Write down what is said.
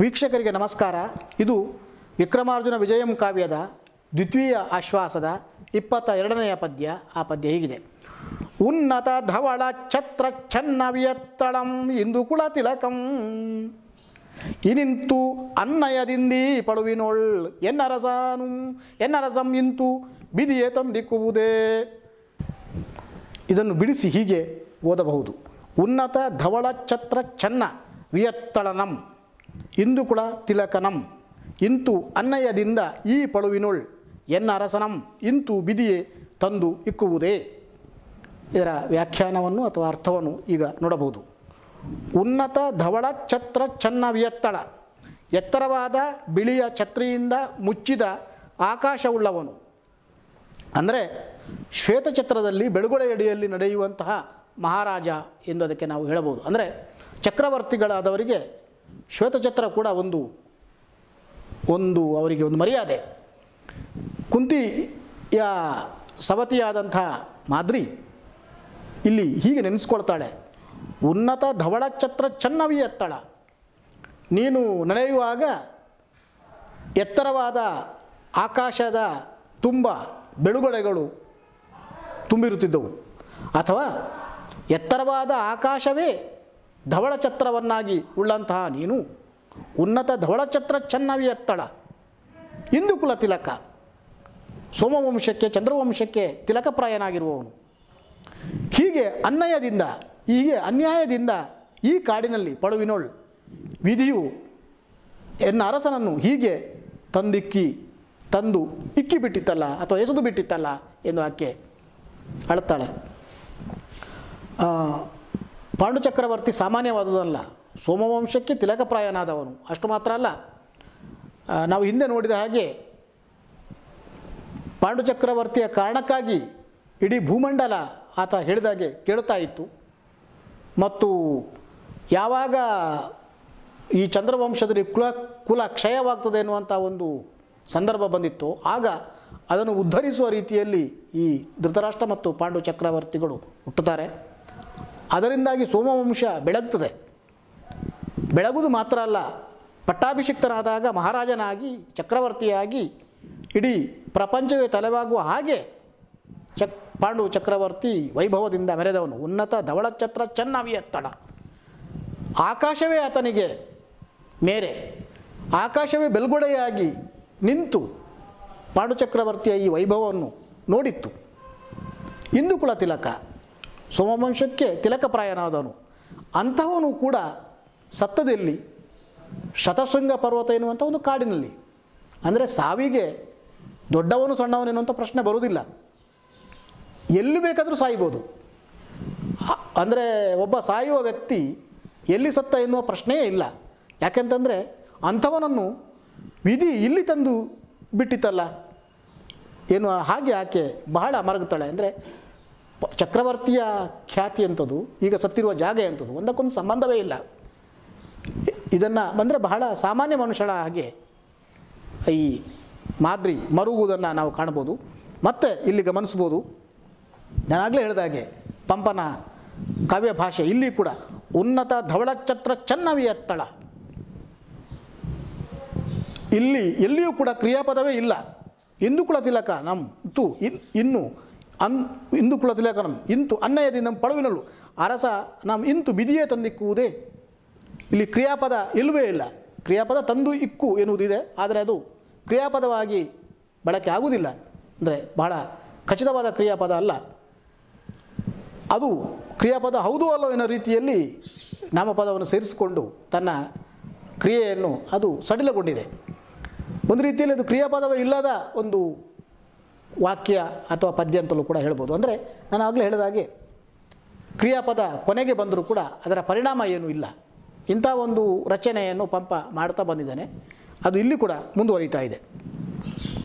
ವೀಕ್ಷಕರಿಗೆ ನಮಸ್ಕಾರ ಇದು ವಿಕ್ರಮಾರ್ಜುನ ವಿಜಯಂ ಕಾವ್ಯದ ದ್ವಿತೀಯ ಆಶ್ವಾಸದ ಇಪ್ಪತ್ತ ಎರಡನೆಯ ಪದ್ಯ ಆ ಪದ್ಯ ಹೀಗಿದೆ ಉನ್ನತ ಧವಳ ಛತ್ರ ಛನ್ನ ವಿಯತ್ತಳಂ ಕುಳ ತಿಲಕಂ ಇನಿಂತು ಅನ್ನಯದಿಂದೀ ಪಡುವಿನೊಳ್ ಎನ್ನರಸಾನು ಎನ್ನರಸಂ ಇಂತು ಬಿದಿಯೇ ತಂದಿಕ್ಕುವುದೇ ಇದನ್ನು ಬಿಡಿಸಿ ಹೀಗೆ ಓದಬಹುದು ಉನ್ನತ ಧವಳ ಛತ್ರ ಛನ್ನ ವಿಯತ್ತಳನಂ ಇಂದು ಕೂಡ ತಿಲಕನಂ ಇಂತು ಅನ್ನಯದಿಂದ ಈ ಪಳುವಿನುಳ್ ಎನ್ನ ಅರಸನಂ ಇಂತು ಬಿದಿಯೇ ತಂದು ಇಕ್ಕುವುದೇ ಇದರ ವ್ಯಾಖ್ಯಾನವನ್ನು ಅಥವಾ ಅರ್ಥವನ್ನು ಈಗ ನೋಡಬಹುದು ಉನ್ನತ ಧವಳ ಛತ್ರ ಚನ್ನ ಎತ್ತರವಾದ ಬಿಳಿಯ ಛತ್ರಿಯಿಂದ ಮುಚ್ಚಿದ ಆಕಾಶವುಳ್ಳವನು ಅಂದರೆ ಶ್ವೇತಛತ್ರದಲ್ಲಿ ಬೆಳಗುಡೆಯಡಿಯಲ್ಲಿ ನಡೆಯುವಂತಹ ಮಹಾರಾಜ ಎಂದು ಅದಕ್ಕೆ ನಾವು ಹೇಳಬಹುದು ಅಂದರೆ ಚಕ್ರವರ್ತಿಗಳಾದವರಿಗೆ ಶ್ವೇತಛತ್ರ ಕೂಡ ಒಂದು ಒಂದು ಅವರಿಗೆ ಒಂದು ಮರ್ಯಾದೆ ಕುಂತಿಯ ಸವತಿಯಾದಂಥ ಮಾದರಿ ಇಲ್ಲಿ ಹೀಗೆ ನೆನೆಸ್ಕೊಳ್ತಾಳೆ ಉನ್ನತ ಧವಳ ಛತ್ರ ಚೆನ್ನವಿ ಎತ್ತಳ ನೀನು ನಡೆಯುವಾಗ ಎತ್ತರವಾದ ಆಕಾಶದ ತುಂಬ ಬೆಳುಗಡೆಗಳು ತುಂಬಿರುತ್ತಿದ್ದವು ಅಥವಾ ಎತ್ತರವಾದ ಆಕಾಶವೇ ಧವಳ ಛತ್ರವನ್ನಾಗಿ ಉಳ್ಳಂತಹ ನೀನು ಉನ್ನತ ಧವಳ ಛತ್ರ ಚೆನ್ನವಿಯತ್ತಳ ಇಂದು ಕುಲ ತಿಲಕ ಸೋಮವಂಶಕ್ಕೆ ಚಂದ್ರವಂಶಕ್ಕೆ ತಿಲಕಪ್ರಾಯನಾಗಿರುವವನು ಹೀಗೆ ಅನ್ಯಾಯದಿಂದ ಹೀಗೆ ಅನ್ಯಾಯದಿಂದ ಈ ಕಾಡಿನಲ್ಲಿ ಪಡುವಿನೋಳ್ ವಿಧಿಯು ಎನ್ನ ಅರಸನನ್ನು ಹೀಗೆ ತಂದಿಕ್ಕಿ ತಂದು ಇಕ್ಕಿ ಬಿಟ್ಟಿತ್ತಲ್ಲ ಅಥವಾ ಎಸೆದು ಬಿಟ್ಟಿತ್ತಲ್ಲ ಎಂದು ಆಕೆ ಅಳುತ್ತಾಳೆ ಪಾಂಡುಚಕ್ರವರ್ತಿ ಸಾಮಾನ್ಯವಾದುದಲ್ಲ ಸೋಮವಂಶಕ್ಕೆ ತಿಲಕಪ್ರಾಯನಾದವನು ಅಷ್ಟು ಮಾತ್ರ ಅಲ್ಲ ನಾವು ಹಿಂದೆ ನೋಡಿದ ಹಾಗೆ ಪಾಂಡುಚಕ್ರವರ್ತಿಯ ಕಾರಣಕ್ಕಾಗಿ ಇಡೀ ಭೂಮಂಡಲ ಆತ ಹೇಳಿದಾಗೆ ಕೇಳ್ತಾ ಇತ್ತು ಮತ್ತು ಯಾವಾಗ ಈ ಚಂದ್ರವಂಶದಲ್ಲಿ ಕುಲ ಕುಲ ಕ್ಷಯವಾಗ್ತದೆ ಎನ್ನುವಂಥ ಒಂದು ಸಂದರ್ಭ ಬಂದಿತ್ತು ಆಗ ಅದನ್ನು ಉದ್ಧರಿಸುವ ರೀತಿಯಲ್ಲಿ ಈ ಧೃತರಾಷ್ಟ್ರ ಮತ್ತು ಪಾಂಡು ಚಕ್ರವರ್ತಿಗಳು ಹುಟ್ಟುತ್ತಾರೆ ಅದರಿಂದಾಗಿ ಸೋಮವಂಶ ಬೆಳಗ್ತದೆ ಬೆಳಗುವುದು ಮಾತ್ರ ಅಲ್ಲ ಪಟ್ಟಾಭಿಷಿಕ್ತನಾದಾಗ ಮಹಾರಾಜನಾಗಿ ಚಕ್ರವರ್ತಿಯಾಗಿ ಇಡೀ ಪ್ರಪಂಚವೇ ತಲೆವಾಗುವ ಹಾಗೆ ಚಕ್ ಪಾಂಡು ಚಕ್ರವರ್ತಿ ವೈಭವದಿಂದ ಮೆರೆದವನು ಉನ್ನತ ಧವಳಛತ್ರ ಚೆನ್ನವಿಯತ್ತಡ ತಡ ಆಕಾಶವೇ ಆತನಿಗೆ ಮೇರೆ ಆಕಾಶವೇ ಬೆಲ್ಗೊಡೆಯಾಗಿ ನಿಂತು ಪಾಂಡು ಚಕ್ರವರ್ತಿಯ ಈ ವೈಭವವನ್ನು ನೋಡಿತ್ತು ಇಂದು ಕುಲ ತಿಲಕ ಸೋಮವಂಶಕ್ಕೆ ಪ್ರಾಯನಾದವನು ಅಂಥವನು ಕೂಡ ಸತ್ತದಲ್ಲಿ ಶತಶೃಂಗ ಪರ್ವತ ಎನ್ನುವಂಥ ಒಂದು ಕಾಡಿನಲ್ಲಿ ಅಂದರೆ ಸಾವಿಗೆ ದೊಡ್ಡವನು ಸಣ್ಣವನು ಎನ್ನುವಂಥ ಪ್ರಶ್ನೆ ಬರುವುದಿಲ್ಲ ಎಲ್ಲಿ ಬೇಕಾದರೂ ಸಾಯ್ಬೋದು ಅಂದರೆ ಒಬ್ಬ ಸಾಯುವ ವ್ಯಕ್ತಿ ಎಲ್ಲಿ ಸತ್ತ ಎನ್ನುವ ಪ್ರಶ್ನೆಯೇ ಇಲ್ಲ ಯಾಕೆಂತಂದರೆ ಅಂಥವನನ್ನು ವಿಧಿ ಇಲ್ಲಿ ತಂದು ಬಿಟ್ಟಿತ್ತಲ್ಲ ಎನ್ನುವ ಹಾಗೆ ಆಕೆ ಬಹಳ ಮರಗುತ್ತಾಳೆ ಅಂದರೆ ಚಕ್ರವರ್ತಿಯ ಖ್ಯಾತಿ ಅಂಥದ್ದು ಈಗ ಸತ್ತಿರುವ ಜಾಗ ಅಂಥದ್ದು ಒಂದಕ್ಕೊಂದು ಸಂಬಂಧವೇ ಇಲ್ಲ ಇದನ್ನು ಬಂದರೆ ಬಹಳ ಸಾಮಾನ್ಯ ಮನುಷ್ಯನ ಹಾಗೆ ಈ ಮಾದರಿ ಮರುಗುವುದನ್ನು ನಾವು ಕಾಣ್ಬೋದು ಮತ್ತೆ ಇಲ್ಲಿ ಗಮನಿಸ್ಬೋದು ನಾನಾಗಲೇ ಹೇಳಿದ ಹಾಗೆ ಪಂಪನ ಕಾವ್ಯ ಭಾಷೆ ಇಲ್ಲಿ ಕೂಡ ಉನ್ನತ ಧವಳಛತ್ರ ಚನ್ನವಿಯ ತಳ ಇಲ್ಲಿ ಎಲ್ಲಿಯೂ ಕೂಡ ಕ್ರಿಯಾಪದವೇ ಇಲ್ಲ ಎಂದು ಕೂಡ ತಿಲಕ ನಮ್ಮ ತು ಇನ್ನು ಅನ್ ಇಂದು ಕುಲತಿಲಕನಂ ಇಂತು ನಮ್ಮ ಪಡುವಿನಲ್ಲೂ ಅರಸ ನಮ್ಮ ಇಂತು ಬಿದಿಯೇ ತಂದಿಕ್ಕುವುದೇ ಇಲ್ಲಿ ಕ್ರಿಯಾಪದ ಇಲ್ಲವೇ ಇಲ್ಲ ಕ್ರಿಯಾಪದ ತಂದು ಇಕ್ಕು ಎನ್ನುವುದಿದೆ ಆದರೆ ಅದು ಕ್ರಿಯಾಪದವಾಗಿ ಬಳಕೆ ಆಗುವುದಿಲ್ಲ ಅಂದರೆ ಬಹಳ ಖಚಿತವಾದ ಕ್ರಿಯಾಪದ ಅಲ್ಲ ಅದು ಕ್ರಿಯಾಪದ ಹೌದು ಅಲ್ಲೋ ಎನ್ನೋ ರೀತಿಯಲ್ಲಿ ನಾಮಪದವನ್ನು ಸೇರಿಸಿಕೊಂಡು ತನ್ನ ಕ್ರಿಯೆಯನ್ನು ಅದು ಸಡಿಲಗೊಂಡಿದೆ ಒಂದು ರೀತಿಯಲ್ಲಿ ಅದು ಕ್ರಿಯಾಪದವೇ ಇಲ್ಲದ ಒಂದು ವಾಕ್ಯ ಅಥವಾ ಪದ್ಯ ಅಂತಲೂ ಕೂಡ ಹೇಳ್ಬೋದು ಅಂದರೆ ನಾನು ಆಗಲೇ ಹೇಳಿದಾಗೆ ಕ್ರಿಯಾಪದ ಕೊನೆಗೆ ಬಂದರೂ ಕೂಡ ಅದರ ಪರಿಣಾಮ ಏನೂ ಇಲ್ಲ ಇಂಥ ಒಂದು ರಚನೆಯನ್ನು ಪಂಪ ಮಾಡ್ತಾ ಬಂದಿದ್ದಾನೆ ಅದು ಇಲ್ಲಿ ಕೂಡ ಮುಂದುವರಿತಾ ಇದೆ